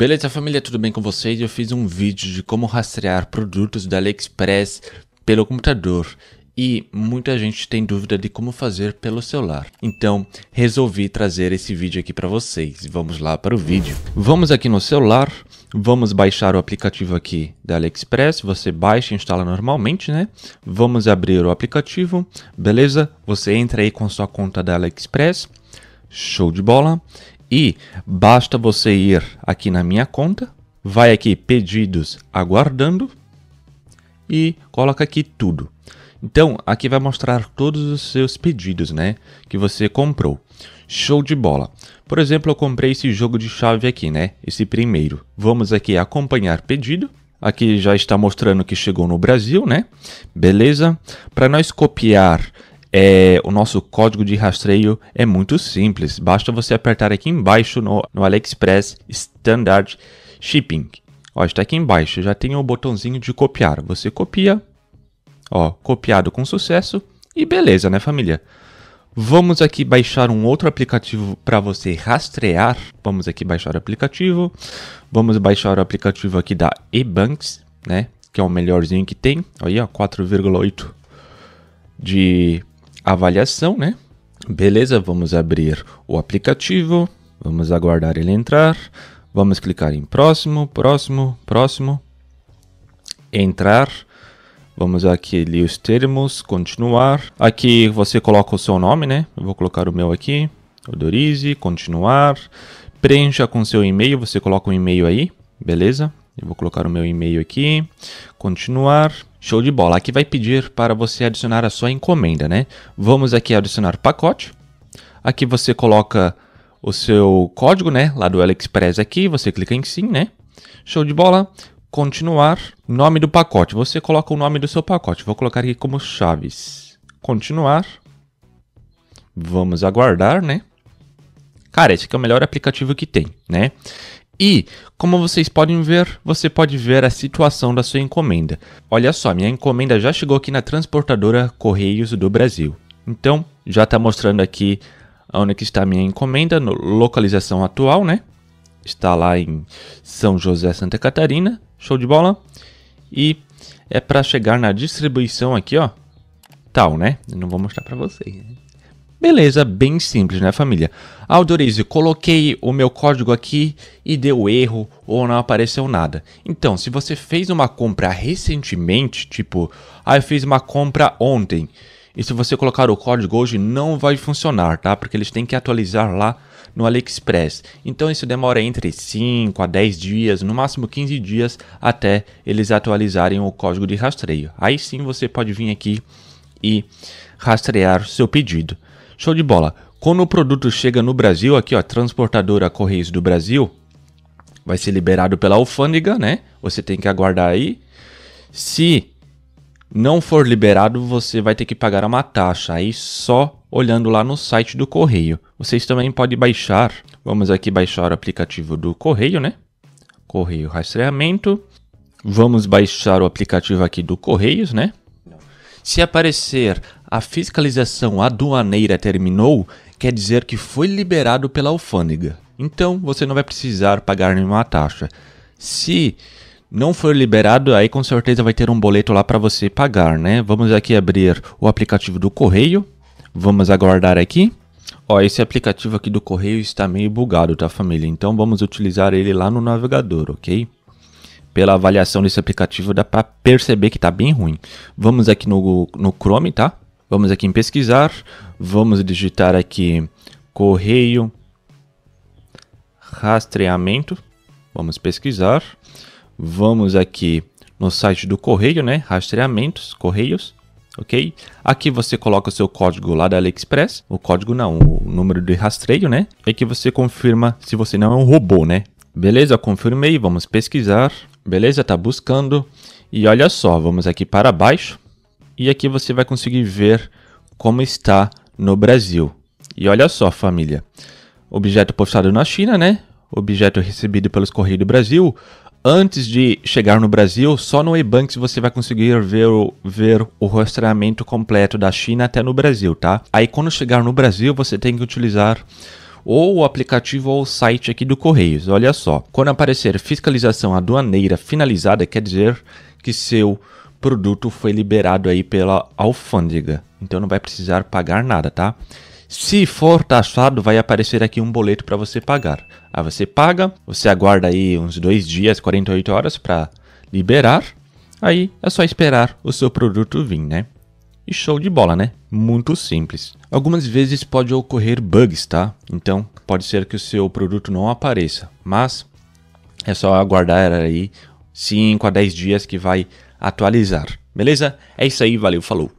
Beleza família, tudo bem com vocês? Eu fiz um vídeo de como rastrear produtos da AliExpress pelo computador e muita gente tem dúvida de como fazer pelo celular. Então, resolvi trazer esse vídeo aqui para vocês. Vamos lá para o vídeo. Vamos aqui no celular, vamos baixar o aplicativo aqui da AliExpress. Você baixa e instala normalmente, né? Vamos abrir o aplicativo, beleza? Você entra aí com sua conta da AliExpress. Show de bola. E basta você ir aqui na minha conta, vai aqui pedidos aguardando e coloca aqui tudo. Então, aqui vai mostrar todos os seus pedidos, né, que você comprou. Show de bola. Por exemplo, eu comprei esse jogo de chave aqui, né, esse primeiro. Vamos aqui acompanhar pedido. Aqui já está mostrando que chegou no Brasil, né? Beleza? Para nós copiar é, o nosso código de rastreio é muito simples, basta você apertar aqui embaixo no, no AliExpress Standard Shipping. Ó, está aqui embaixo, já tem o botãozinho de copiar. Você copia, ó, copiado com sucesso e beleza, né família? Vamos aqui baixar um outro aplicativo para você rastrear. Vamos aqui baixar o aplicativo. Vamos baixar o aplicativo aqui da eBanks, né? Que é o melhorzinho que tem. Aí, ó, 4,8 de avaliação, né? Beleza, vamos abrir o aplicativo, vamos aguardar ele entrar, vamos clicar em próximo, próximo, próximo, entrar, vamos aqui ler os termos, continuar. Aqui você coloca o seu nome, né? Eu vou colocar o meu aqui, Odorize, continuar. Preencha com seu e-mail, você coloca um e-mail aí, beleza? Eu vou colocar o meu e-mail aqui, continuar. Show de bola. Aqui vai pedir para você adicionar a sua encomenda, né? Vamos aqui adicionar pacote. Aqui você coloca o seu código, né? Lá do AliExpress aqui, você clica em sim, né? Show de bola. Continuar. Nome do pacote. Você coloca o nome do seu pacote. Vou colocar aqui como chaves. Continuar. Vamos aguardar, né? Cara, esse aqui é o melhor aplicativo que tem, né? E, como vocês podem ver, você pode ver a situação da sua encomenda. Olha só, minha encomenda já chegou aqui na transportadora Correios do Brasil. Então, já está mostrando aqui onde que está a minha encomenda, no localização atual, né? Está lá em São José, Santa Catarina. Show de bola. E é para chegar na distribuição aqui, ó. Tal, né? não vou mostrar para vocês. Né? Beleza, bem simples, né, família? Aldorize, coloquei o meu código aqui e deu erro ou não apareceu nada. Então, se você fez uma compra recentemente, tipo, ah, eu fiz uma compra ontem, e se você colocar o código hoje, não vai funcionar, tá? Porque eles têm que atualizar lá no AliExpress. Então, isso demora entre 5 a 10 dias, no máximo 15 dias, até eles atualizarem o código de rastreio. Aí sim você pode vir aqui e rastrear seu pedido. Show de bola. Quando o produto chega no Brasil, aqui ó, transportadora Correios do Brasil, vai ser liberado pela alfândega, né? Você tem que aguardar aí. Se não for liberado, você vai ter que pagar uma taxa, aí só olhando lá no site do correio. Vocês também podem baixar. Vamos aqui baixar o aplicativo do correio, né? Correio rastreamento. Vamos baixar o aplicativo aqui do Correios, né? Se aparecer a fiscalização aduaneira terminou, quer dizer que foi liberado pela alfândega. Então você não vai precisar pagar nenhuma taxa. Se não for liberado, aí com certeza vai ter um boleto lá para você pagar, né? Vamos aqui abrir o aplicativo do correio. Vamos aguardar aqui. Ó, esse aplicativo aqui do correio está meio bugado, tá família? Então vamos utilizar ele lá no navegador, ok? pela avaliação desse aplicativo, dá para perceber que está bem ruim. Vamos aqui no, no Chrome, tá? Vamos aqui em pesquisar, vamos digitar aqui correio rastreamento. Vamos pesquisar. Vamos aqui no site do correio, né? Rastreamentos, correios, ok? Aqui você coloca o seu código lá da AliExpress, o código não, o número de rastreio, né? É e aqui você confirma se você não é um robô, né? Beleza, confirmei, vamos pesquisar. Beleza? Tá buscando. E olha só, vamos aqui para baixo. E aqui você vai conseguir ver como está no Brasil. E olha só, família. Objeto postado na China, né? Objeto recebido pelos Correios do Brasil. Antes de chegar no Brasil, só no e-Banks você vai conseguir ver o, ver o rastreamento completo da China até no Brasil, tá? Aí quando chegar no Brasil, você tem que utilizar ou o aplicativo ou o site aqui do Correios. Olha só, quando aparecer fiscalização aduaneira finalizada, quer dizer que seu produto foi liberado aí pela alfândega. Então não vai precisar pagar nada, tá? Se for taxado, vai aparecer aqui um boleto para você pagar. Aí você paga, você aguarda aí uns dois dias, 48 horas para liberar. Aí é só esperar o seu produto vir, né? E show de bola, né? Muito simples. Algumas vezes pode ocorrer bugs, tá? Então pode ser que o seu produto não apareça, mas é só aguardar aí 5 a 10 dias que vai atualizar. Beleza? É isso aí, valeu, falou!